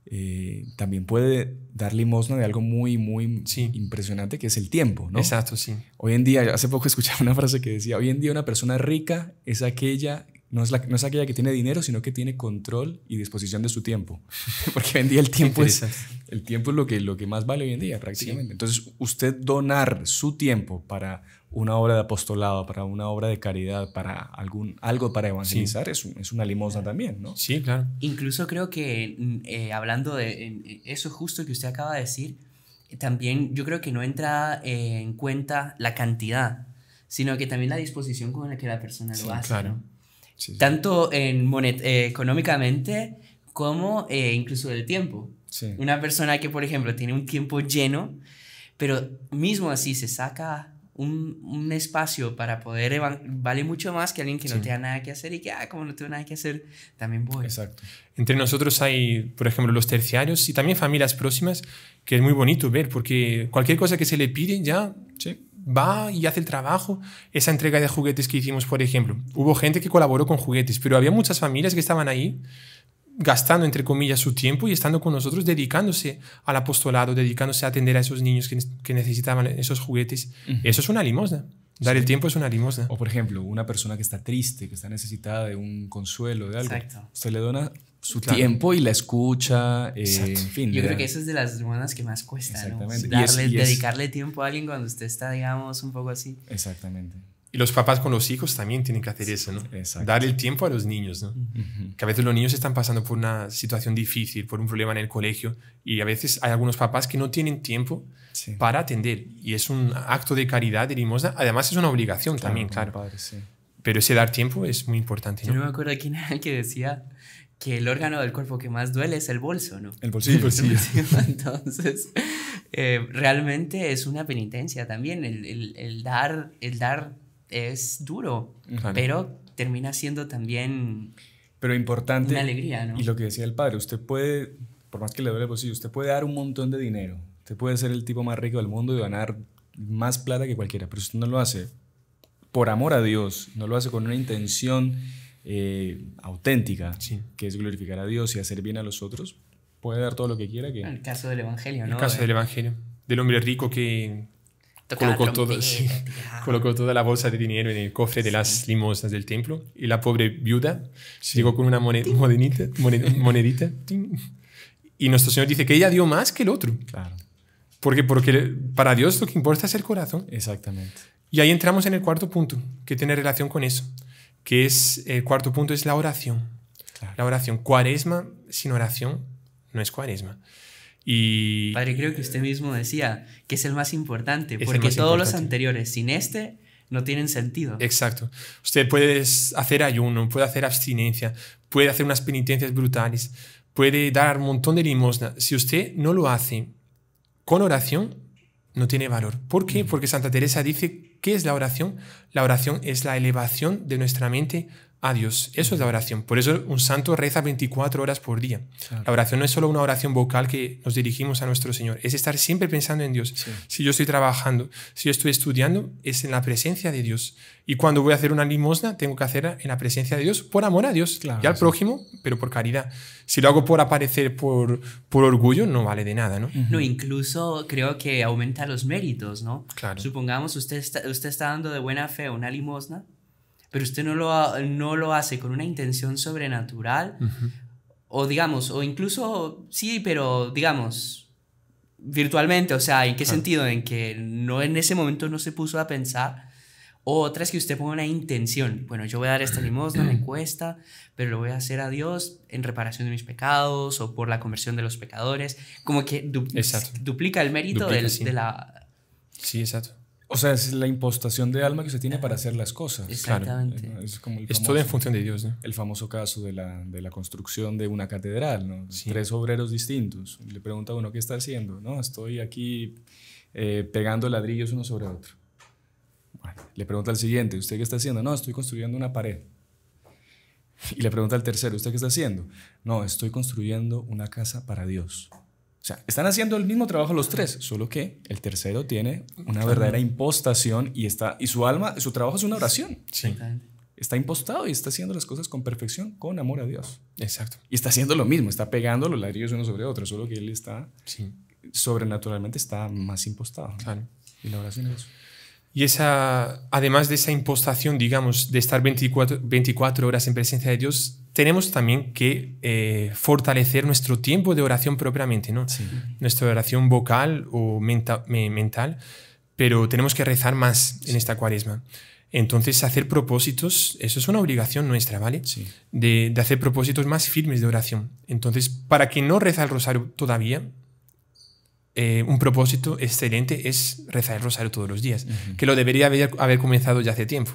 eh, también puede dar limosna de algo muy, muy impresionante que es el tiempo, ¿no? Exacto, sí. Hoy en día, hace poco escuchaba una frase que decía, hoy en día una persona rica es aquella no es, la, no es aquella que tiene dinero, sino que tiene control y disposición de su tiempo. Porque hoy en día el tiempo, es, el tiempo es lo que, lo que más vale hoy en día, prácticamente. Entonces, usted donar su tiempo para una obra de apostolado, para una obra de caridad, para algún, algo para evangelizar, es, es, una limosna también, ¿no? Sí, claro. Incluso creo que mm, eh, hablando de eh, eso justo que usted acaba de decir, también yo creo que no entra eh, en cuenta la cantidad, sino que también la disposición con la que la persona lo hace. Claro. Tanto en eh, económicamente como eh, incluso del tiempo. Una persona que, por ejemplo, tiene un tiempo lleno, pero mismo así se saca un, un espacio para poder vale mucho más que alguien que no tenga nada que hacer y que, ah, como no tengo nada que hacer, también voy. Exacto. Entre nosotros hay, por ejemplo, los terciarios y también familias próximas, que es muy bonito ver, porque cualquier cosa que se le pide ya, va y hace el trabajo. Esa entrega de juguetes que hicimos, por ejemplo, hubo gente que colaboró con juguetes, pero había muchas familias que estaban ahí gastando, entre comillas, su tiempo y estando con nosotros, dedicándose al apostolado, dedicándose a atender a esos niños que, necesitaban esos juguetes. Eso es una limosna. Dar el tiempo es una limosna. O, por ejemplo, una persona que está triste, que está necesitada de un consuelo, de algo. se le dona su tiempo y la escucha. Eh, Yo creo que eso es de las hermanas que más cuesta, dedicarle tiempo a alguien cuando usted está, digamos, un poco así. Exactamente. Y los papás con los hijos también tienen que hacer eso, ¿no? Darle el tiempo a los niños, ¿no? Que a veces los niños están pasando por una situación difícil, por un problema en el colegio, y a veces hay algunos papás que no tienen tiempo para atender. Y es un acto de caridad, de limosna. Además, es una obligación también, claro. Pero ese dar tiempo es muy importante. ¿no? Yo no me acuerdo quién era el que decía que el órgano del cuerpo que más duele es el bolso, ¿no? El bolsillo. El bolsillo. Entonces, eh, realmente es una penitencia también. El, dar, el dar es duro, pero termina siendo también... Pero importante. Una alegría, ¿no? Y lo que decía el padre, usted puede, por más que le duele el bolsillo, usted puede dar un montón de dinero. Usted puede ser el tipo más rico del mundo y ganar más plata que cualquiera, pero usted no lo hace por amor a Dios, no lo hace con una intención eh, auténtica, que es glorificar a Dios y hacer bien a los otros, puede dar todo lo que quiera. En el caso del Evangelio, ¿no? En el caso del Evangelio. Del hombre rico que colocó, toda la bolsa de dinero en el cofre de las limosnas del templo y la pobre viuda llegó con una monedita, y nuestro Señor dice que ella dio más que el otro. Porque, porque para Dios lo que importa es el corazón. Exactamente. Y ahí entramos en el cuarto punto, que tiene relación con eso que es el eh, cuarto punto, es la oración. La oración. Cuaresma sin oración no es cuaresma. Y, Padre, creo que usted mismo decía que es el más importante, porque todos los anteriores, sin este, no tienen sentido. Exacto. Usted puede hacer ayuno, puede hacer abstinencia, puede hacer unas penitencias brutales, puede dar un montón de limosna. Si usted no lo hace con oración, no tiene valor. ¿Por qué? Mm. Porque Santa Teresa dice ¿Qué es la oración? La oración es la elevación de nuestra mente a Dios. Eso es la oración. Por eso un santo reza 24 horas por día. La oración no es solo una oración vocal que nos dirigimos a nuestro Señor, es estar siempre pensando en Dios. Si yo estoy trabajando, si yo estoy estudiando, es en la presencia de Dios. Y cuando voy a hacer una limosna, tengo que hacerla en la presencia de Dios, por amor a Dios y al prójimo, pero por caridad. Si lo hago por aparecer, por, por orgullo, no vale de nada, ¿no? No, incluso creo que aumenta los méritos, ¿no? Supongamos usted usted está dando de buena fe una limosna pero usted no lo, no lo hace con una intención sobrenatural, o digamos, o incluso, sí, pero digamos, virtualmente, o sea, ¿en qué sentido? En que no en ese momento no se puso a pensar. O otra es que usted ponga una intención. Bueno, yo voy a dar esta limosna, me cuesta, pero lo voy a hacer a Dios en reparación de mis pecados o por la conversión de los pecadores. Como que duplica el mérito de la... Sí, exacto. O sea, es la impostación de alma que se tiene para hacer las cosas. Exactamente. Claro. Es, como el en función de Dios, El famoso caso de la, construcción de una catedral, ¿no? Tres obreros distintos. Le pregunta uno, ¿qué está haciendo? No, estoy aquí eh, pegando ladrillos uno sobre otro. le pregunta al siguiente, ¿usted qué está haciendo? No, estoy construyendo una pared. Y le pregunta al tercero, ¿usted qué está haciendo? No, estoy construyendo una casa para Dios. O sea, están haciendo el mismo trabajo los tres, solo que el tercero tiene una verdadera impostación y, está, y su alma, su trabajo es una oración. Sí. Está impostado y está haciendo las cosas con perfección, con amor a Dios. Exacto. Y está haciendo lo mismo, está pegando los ladrillos uno sobre otro, solo que él está, sobrenaturalmente está más impostado. Claro. Y la oración es eso. Y esa, además de esa impostación, digamos, de estar 24, 24 horas en presencia de Dios, tenemos también que eh, fortalecer nuestro tiempo de oración propiamente, ¿no? Nuestra oración vocal o mental, pero tenemos que rezar más en esta cuaresma. Entonces, hacer propósitos, eso es una obligación nuestra, ¿vale? De, hacer propósitos más firmes de oración. Entonces, para quien no reza el rosario todavía, eh, un propósito excelente es rezar el rosario todos los días, que lo debería haber, comenzado ya hace tiempo,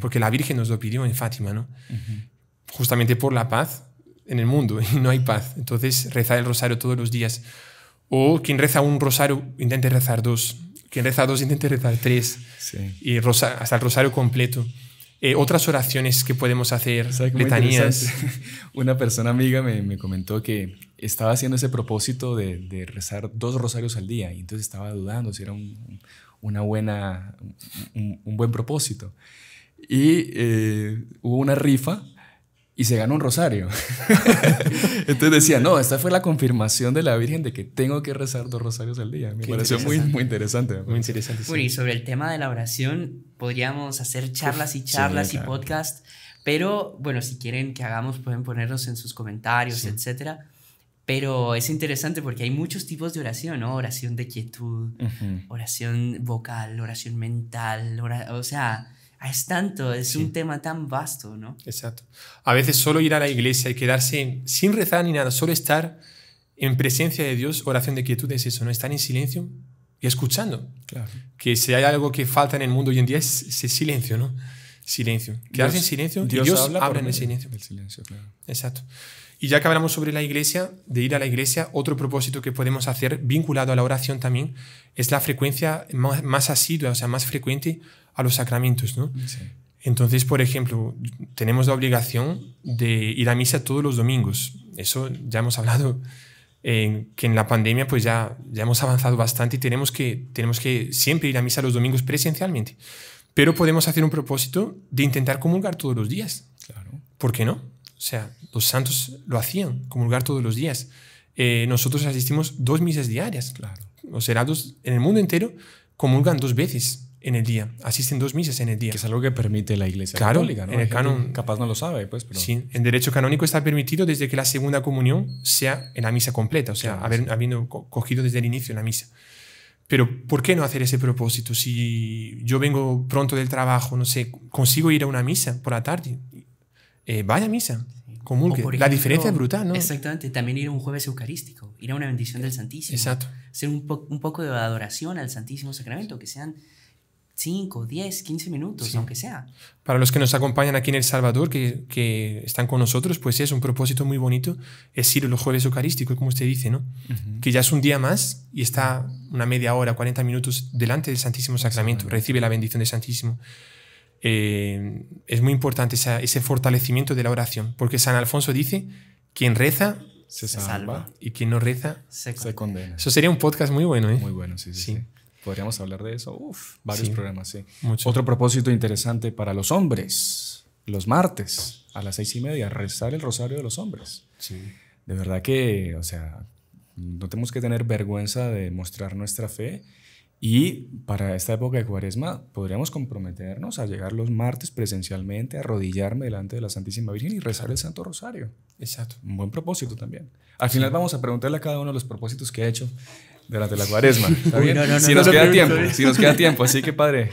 porque la Virgen nos lo pidió en Fátima, ¿no? justamente por la paz en el mundo y no hay paz. Entonces, rezar el rosario todos los días. O quien reza un rosario, intente rezar dos. Quien reza dos, intente rezar tres. Y hasta el rosario completo. Eh, otras oraciones que podemos hacer, letanías. Una persona amiga me, comentó que estaba haciendo ese propósito de, rezar dos rosarios al día y entonces estaba dudando si era un, una buena, buen propósito. Y eh, hubo una rifa y se ganó un rosario. Entonces decía, no, esta fue la confirmación de la Virgen de que tengo que rezar dos rosarios al día. Me pareció muy, muy interesante. Muy interesante. Sí. y sobre el tema de la oración, podríamos hacer charlas y charlas y podcast, pero bueno, si quieren que hagamos, pueden ponernos en sus comentarios, etc. etcétera. Pero es interesante porque hay muchos tipos de oración, ¿no? Oración de quietud, oración vocal, oración mental, o sea, es tanto, es un tema tan vasto, ¿no? Exacto. A veces solo ir a la iglesia y quedarse sin rezar ni nada, solo estar en presencia de Dios, oración de quietud es eso, no estar en silencio y escuchando. Claro. Que si hay algo que falta en el mundo hoy en día es ese silencio, ¿no? Silencio. Quedarse en silencio Dios y habla, en el silencio. El silencio Exacto. Y ya que hablamos sobre la iglesia, de ir a la iglesia, otro propósito que podemos hacer vinculado a la oración también es la frecuencia más, asidua, o sea, más frecuente a los sacramentos, Entonces, por ejemplo, tenemos la obligación de ir a misa todos los domingos. Eso ya hemos hablado eh, que en la pandemia pues ya, ya hemos avanzado bastante y tenemos que, tenemos que siempre ir a misa los domingos presencialmente. Pero podemos hacer un propósito de intentar comulgar todos los días. Claro. ¿Por qué no? O sea, los santos lo hacían, comulgar todos los días. Eh, nosotros asistimos dos misas diarias. Claro. Los heraldos en el mundo entero comulgan dos veces en el día, asisten dos misas en el día. es algo que permite la Iglesia claro, Católica, En el canon, capaz no lo sabe, pues. Sí, en derecho canónico está permitido desde que la segunda comunión sea en la misa completa, o sea, habiendo cogido desde el inicio la misa. Pero ¿por qué no hacer ese propósito? Si yo vengo pronto del trabajo, no sé, consigo ir a una misa por la tarde, eh, vaya misa, común la diferencia es brutal, ¿no? Exactamente, también ir un jueves eucarístico, ir a una bendición del Santísimo. Exacto. Hacer un, poco de adoración al Santísimo Sacramento, que sean 5, 10, 15 minutos, aunque sea. Para los que nos acompañan aquí en El Salvador, que, están con nosotros, pues es un propósito muy bonito, es ir los jueves eucarísticos, como usted dice, ¿no? Que ya es un día más y está una media hora, 40 minutos delante del Santísimo Sacramento, recibe la bendición del Santísimo. Eh, es muy importante ese fortalecimiento de la oración, porque San Alfonso dice, quien reza se salva, y quien no reza se condena. Eso sería un podcast muy bueno, ¿eh? Muy bueno, sí, sí. Podríamos hablar de eso, varios programas, sí. Otro propósito interesante para los hombres, los martes a las seis y media, rezar el rosario de los hombres. Sí. De verdad que, o sea, no tenemos que tener vergüenza de mostrar nuestra fe y para esta época de cuaresma podríamos comprometernos a llegar los martes presencialmente, arrodillarme delante de la Santísima Virgen y rezar el Santo Rosario. Exacto. Un buen propósito también. Al final vamos a preguntarle a cada uno los propósitos que ha hecho durante la cuaresma. ¿eh? si nos queda tiempo, si nos queda tiempo. Así que, padre,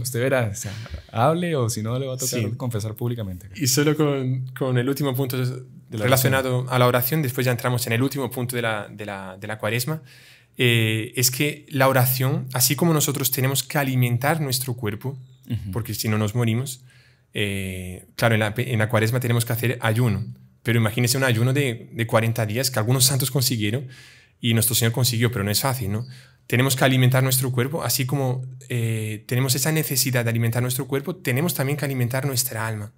usted verá, hable o si no, le va a tocar confesar públicamente. Y solo con, el último punto relacionado a la oración, después ya entramos en el último punto de la, de la, de la cuaresma. Eh, es que la oración, así como nosotros tenemos que alimentar nuestro cuerpo, porque si no nos morimos, eh, claro, en la, cuaresma tenemos que hacer ayuno, pero imagínese un ayuno de, de 40 días que algunos santos consiguieron y nuestro Señor consiguió, pero no es fácil, ¿no? Tenemos que alimentar nuestro cuerpo, así como eh, tenemos esa necesidad de alimentar nuestro cuerpo, tenemos también que alimentar nuestra alma.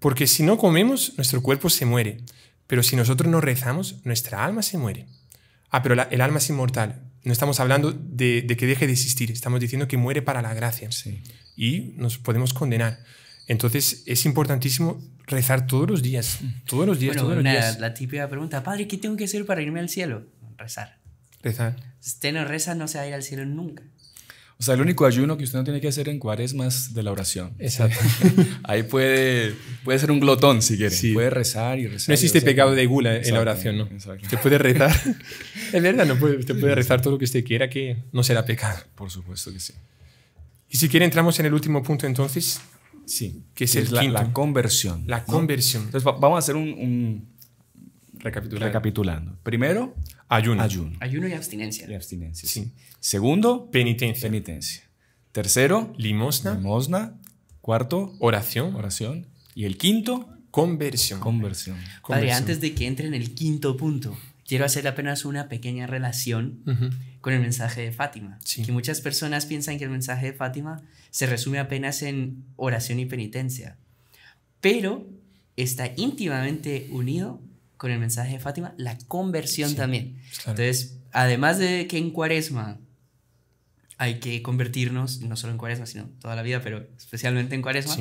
Porque si no comemos, nuestro cuerpo se muere, pero si nosotros no rezamos, nuestra alma se muere ah, pero el alma es inmortal. No estamos hablando de, que deje de existir, estamos diciendo que muere para la gracia. Y nos podemos condenar. Entonces es importantísimo rezar todos los días, todos los días, todos los días. La típica pregunta, padre, ¿qué tengo que hacer para irme al cielo? Rezar. Rezar. Si usted no reza, no se va a ir al cielo nunca. O sea, el único ayuno que usted no tiene que hacer en cuaresma es de la oración. Exacto. Ahí puede, puede ser un glotón si quiere. Sí. Puede rezar y rezar. No existe pecado de gula en la oración, ¿no? Exacto. puede rezar. es verdad, no puede, puede rezar todo lo que usted quiera que no será pecado. Por supuesto que sí. Y si quiere entramos en el último punto entonces. Sí. Que es, el la, conversión. La conversión. Entonces vamos a hacer un Recapitulando. Primero, ayuno. Ayuno. y abstinencia. abstinencia. Sí. Segundo, penitencia. Penitencia. Tercero, limosna. Limosna. Cuarto, oración. Oración. Y el quinto, conversión. Conversión. Padre, antes de que entre en el quinto punto, quiero hacer apenas una pequeña relación con el mensaje de Fátima. Que muchas personas piensan que el mensaje de Fátima se resume apenas en oración y penitencia. Pero está íntimamente unido con el mensaje de Fátima, la conversión también. Pues, Entonces, además de que en cuaresma hay que convertirnos, no solo en cuaresma, sino toda la vida, pero especialmente en cuaresma,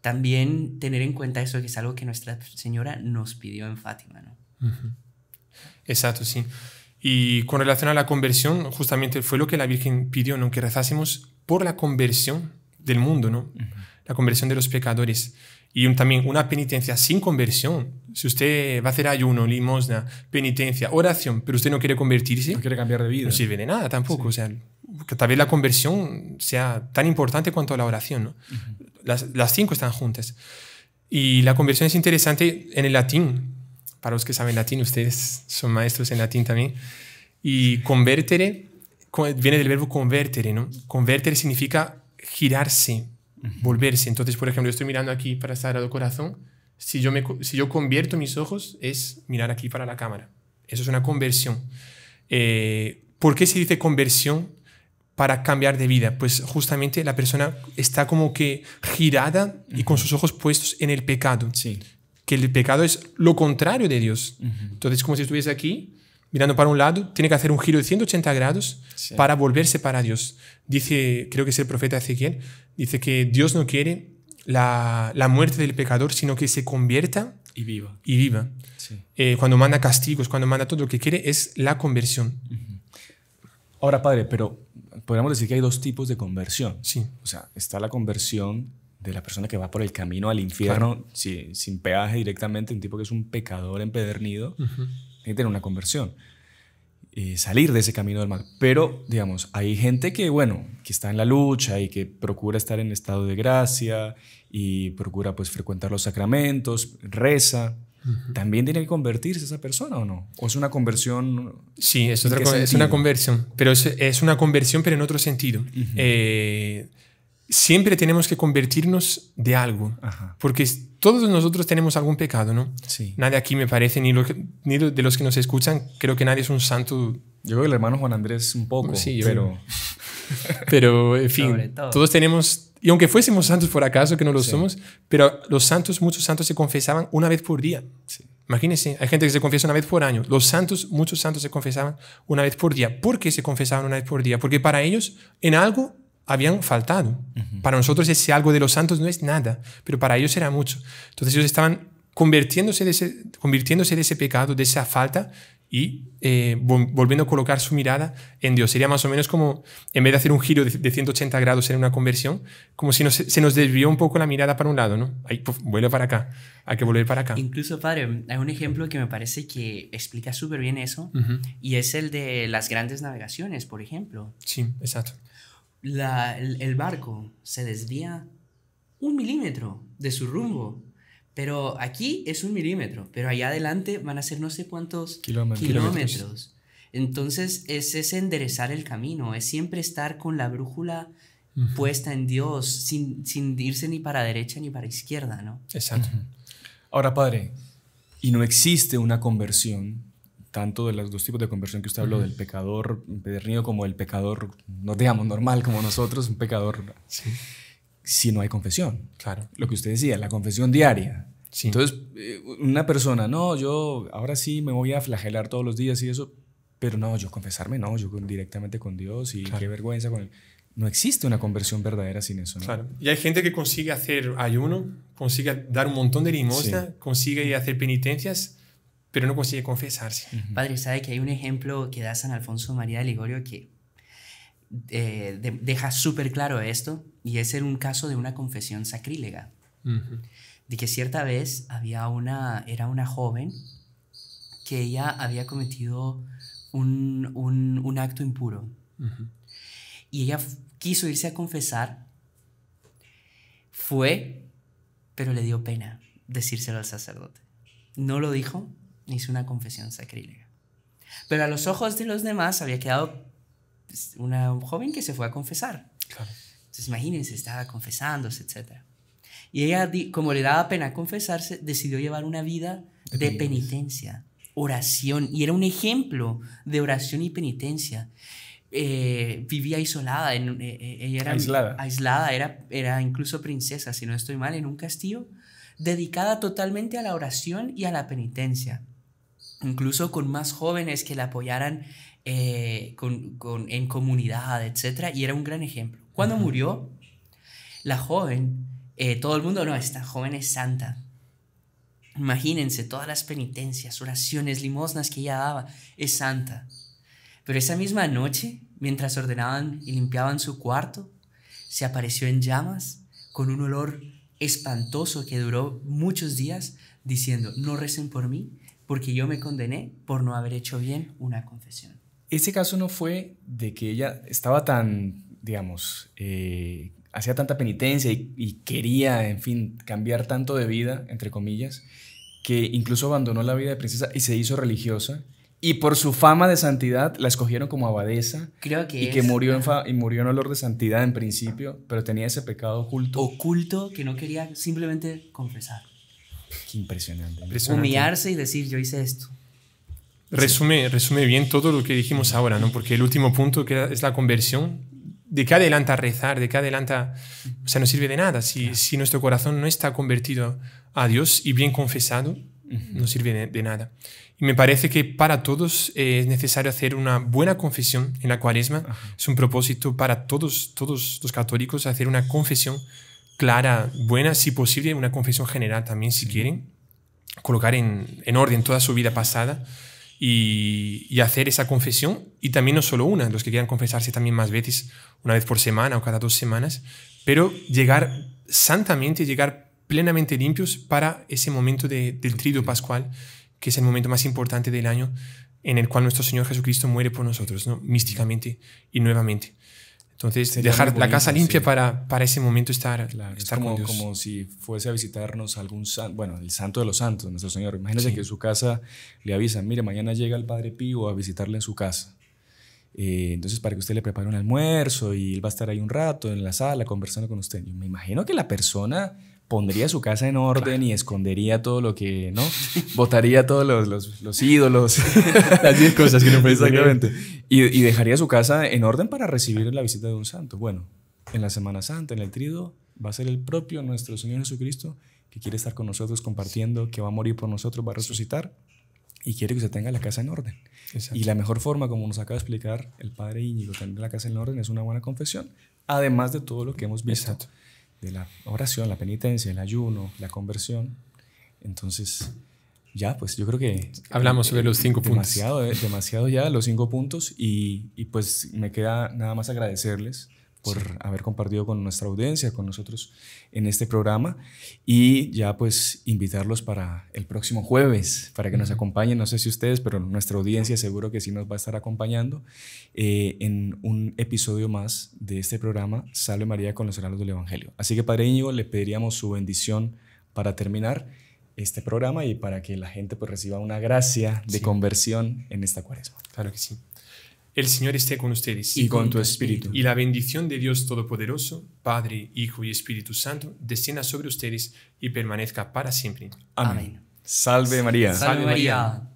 también tener en cuenta eso, que es algo que Nuestra Señora nos pidió en Fátima, ¿no? Exacto, sí. Y con relación a la conversión, justamente fue lo que la Virgen pidió, ¿no? que rezásemos por la conversión del mundo, ¿no? la conversión de los pecadores. Y también una penitencia sin conversión. Si usted va a hacer ayuno, limosna, penitencia, oración, pero usted no quiere convertirse. No quiere cambiar de vida. No sirve de nada tampoco. O sea, que tal vez la conversión sea tan importante cuanto la oración. las, las, cinco están juntas. Y la conversión es interesante en el latín. Para los que saben latín, ustedes son maestros en latín también. Y convertere viene del verbo convertere, ¿no? Convertere significa girarse, volverse. Entonces, por ejemplo, yo estoy mirando aquí para Sagrado Corazón. Si yo, me, si yo convierto mis ojos, es mirar aquí para la cámara. Eso es una conversión. Eh, ¿Por qué se dice conversión para cambiar de vida? Pues justamente la persona está como que girada y con sus ojos puestos en el pecado. Sí. Que el pecado es lo contrario de Dios. Entonces, como si estuviese aquí mirando para un lado, tiene que hacer un giro de 180 grados para volverse para Dios. Dice, creo que es el profeta Ezequiel, dice que Dios no quiere la, muerte del pecador, sino que se convierta y viva. Y viva. Eh, cuando manda castigos, cuando manda todo lo que quiere, es la conversión. Ahora, padre, pero podríamos decir que hay dos tipos de conversión. Sí. O sea, está la conversión de la persona que va por el camino al infierno sin peaje directamente, un tipo que es un pecador empedernido que tener una conversión y eh, salir de ese camino del mal. Pero, digamos, hay gente que, bueno, que está en la lucha y que procura estar en estado de gracia y procura, pues, frecuentar los sacramentos, reza. ¿También tiene que convertirse esa persona o no? ¿O es una conversión? Sí, es, otra, es una conversión, pero es, una conversión, pero en otro sentido siempre tenemos que convertirnos de algo, porque todos nosotros tenemos algún pecado, ¿no? Sí. Nadie aquí me parece, ni, de los que nos escuchan, creo que nadie es un santo. Yo creo que el hermano Juan Andrés un poco, sí, pero... pero, en fin, todos tenemos... Y aunque fuésemos santos por acaso, que no lo somos, pero los santos, muchos santos se confesaban una vez por día. Sí. Imagínense, hay gente que se confiesa una vez por año. Los santos, muchos santos se confesaban una vez por día. ¿Por qué se confesaban una vez por día? Porque para ellos en algo habían faltado. Para nosotros ese algo de los santos no es nada, pero para ellos era mucho. Entonces ellos estaban convirtiéndose de ese, convirtiéndose ese pecado, de esa falta, y eh, volviendo a colocar su mirada en Dios. Sería más o menos como, en vez de hacer un giro de, 180 grados en una conversión, como si nos, se nos desvió un poco la mirada para un lado, ¿no? Ahí, vuelve para acá, hay que volver para acá. Incluso, padre, hay un ejemplo que me parece que explica súper bien eso, y es el de las grandes navegaciones, por ejemplo. Sí, exacto la, el, barco se desvía un milímetro de su rumbo. Pero aquí es un milímetro, pero allá adelante van a ser no sé cuántos kilómetros. Entonces es, enderezar el camino, es siempre estar con la brújula puesta en Dios, sin, sin, irse ni para derecha ni para izquierda, ¿no? Exacto. Ahora, padre, y no existe una conversión tanto de los dos tipos de conversión que usted habló, del pecador pedernido como el pecador, no digamos normal como nosotros, un pecador, si no hay confesión. Claro. Lo que usted decía, la confesión diaria. Sí. Entonces, eh, una persona, no, yo ahora sí me voy a flagelar todos los días y eso, pero no, yo confesarme, no, yo directamente con Dios y qué vergüenza con él. No existe una conversión verdadera sin eso. Claro. Y hay gente que consigue hacer ayuno, consigue dar un montón de limosna, consigue hacer penitencias pero no consigue confesarse. Padre, sabe que hay un ejemplo que da San Alfonso María de Ligorio que eh, deja súper claro esto, y es en un caso de una confesión sacrílega. De que cierta vez había una, era una joven que ella había cometido un, acto impuro. Y ella quiso irse a confesar, fue, pero le dio pena decírselo al sacerdote. No lo dijo, hice una confesión sacrílega. Pero a los ojos de los demás había quedado pues, una joven que se fue a confesar. Claro. Entonces imagínense, estaba confesándose, etc. Y ella, como le daba pena confesarse, decidió llevar una vida de, penitencia, oración. Y era un ejemplo de oración y penitencia. Eh, vivía aislada, eh, eh, ella era aislada, aislada era, era incluso princesa, si no estoy mal, en un castillo, dedicada totalmente a la oración y a la penitencia incluso con más jóvenes que la apoyaran eh, en comunidad, etc. Y era un gran ejemplo. Cuando murió, la joven, eh, todo el mundo, no, esta joven es santa. Imagínense todas las penitencias, oraciones, limosnas que ella daba, es santa. Pero esa misma noche, mientras ordenaban y limpiaban su cuarto, se apareció en llamas con un olor espantoso que duró muchos días, diciendo, no recen por mí porque yo me condené por no haber hecho bien una confesión. Ese caso no fue de que ella estaba tan, digamos, eh, hacía tanta penitencia y, quería, en fin, cambiar tanto de vida, entre comillas, que incluso abandonó la vida de princesa y se hizo religiosa. Y por su fama de santidad la escogieron como abadesa. Creo que Y que murió en, y murió en olor de santidad en principio, pero tenía ese pecado oculto. Oculto que no quería simplemente confesar. Qué impresionante. Humillarse y decir, yo hice esto. Resume, resume bien todo lo que dijimos ahora, ¿no? Porque el último punto que es la conversión, ¿de qué adelanta rezar? ¿De qué adelanta? O sea, no sirve de nada. Si, si nuestro corazón no está convertido a Dios y bien confesado, no sirve de, nada. Y me parece que para todos eh, es necesario hacer una buena confesión en la cuaresma. Es un propósito para todos, todos los católicos hacer una confesión clara, buena, si posible, una confesión general también, si quieren, colocar en, orden toda su vida pasada y, hacer esa confesión. Y también no solo una, los que quieran confesarse también más veces, una vez por semana o cada dos semanas, pero llegar santamente, llegar plenamente limpios para ese momento del trío pascual, que es el momento más importante del año en el cual nuestro Señor Jesucristo muere por nosotros, místicamente y nuevamente. Entonces, dejar la casa limpia para, para ese momento estar, como, si fuese a visitarnos algún santo, bueno, el santo de los santos, nuestro Señor. Imagínese que en su casa le avisan, mire, mañana llega el Padre Pío a visitarle en su casa. Eh, entonces, para que usted le prepare un almuerzo y él va a estar ahí un rato en la sala conversando con usted. me imagino que la persona pondría su casa en orden y escondería todo lo que, ¿no? Botaría todos los, los, los ídolos. Las 10 cosas que no dicen Exactamente. Y, y, dejaría su casa en orden para recibir la visita de un santo. Bueno, en la Semana Santa, en el Trido, va a ser el propio nuestro Señor Jesucristo que quiere estar con nosotros compartiendo, que va a morir por nosotros, va a resucitar y quiere que se tenga la casa en orden. Y la mejor forma, como nos acaba de explicar el padre Íñigo, tener la casa en orden es una buena confesión, además de todo lo que hemos visto. Exacto de la oración, la penitencia, el ayuno, la conversión. Entonces, ya, pues yo creo que... Hablamos sobre los cinco demasiado, puntos. Eh, demasiado ya, los cinco puntos. Y, y, pues me queda nada más agradecerles por haber compartido con nuestra audiencia, con nosotros en este programa y ya pues invitarlos para el próximo jueves, para que nos acompañen, no sé si ustedes, pero nuestra audiencia seguro que sí nos va a estar acompañando eh, en un episodio más de este programa, Salve María con los heraldos del Evangelio. Así que Padre Íñigo, le pediríamos su bendición para terminar este programa y para que la gente pues reciba una gracia de conversión en esta cuaresma. Claro que sí. El Señor esté con ustedes. Y con tu espíritu. Y la bendición de Dios Todopoderoso, Padre, Hijo y Espíritu Santo, descienda sobre ustedes y permanezca para siempre. Amén. Salve María. Salve María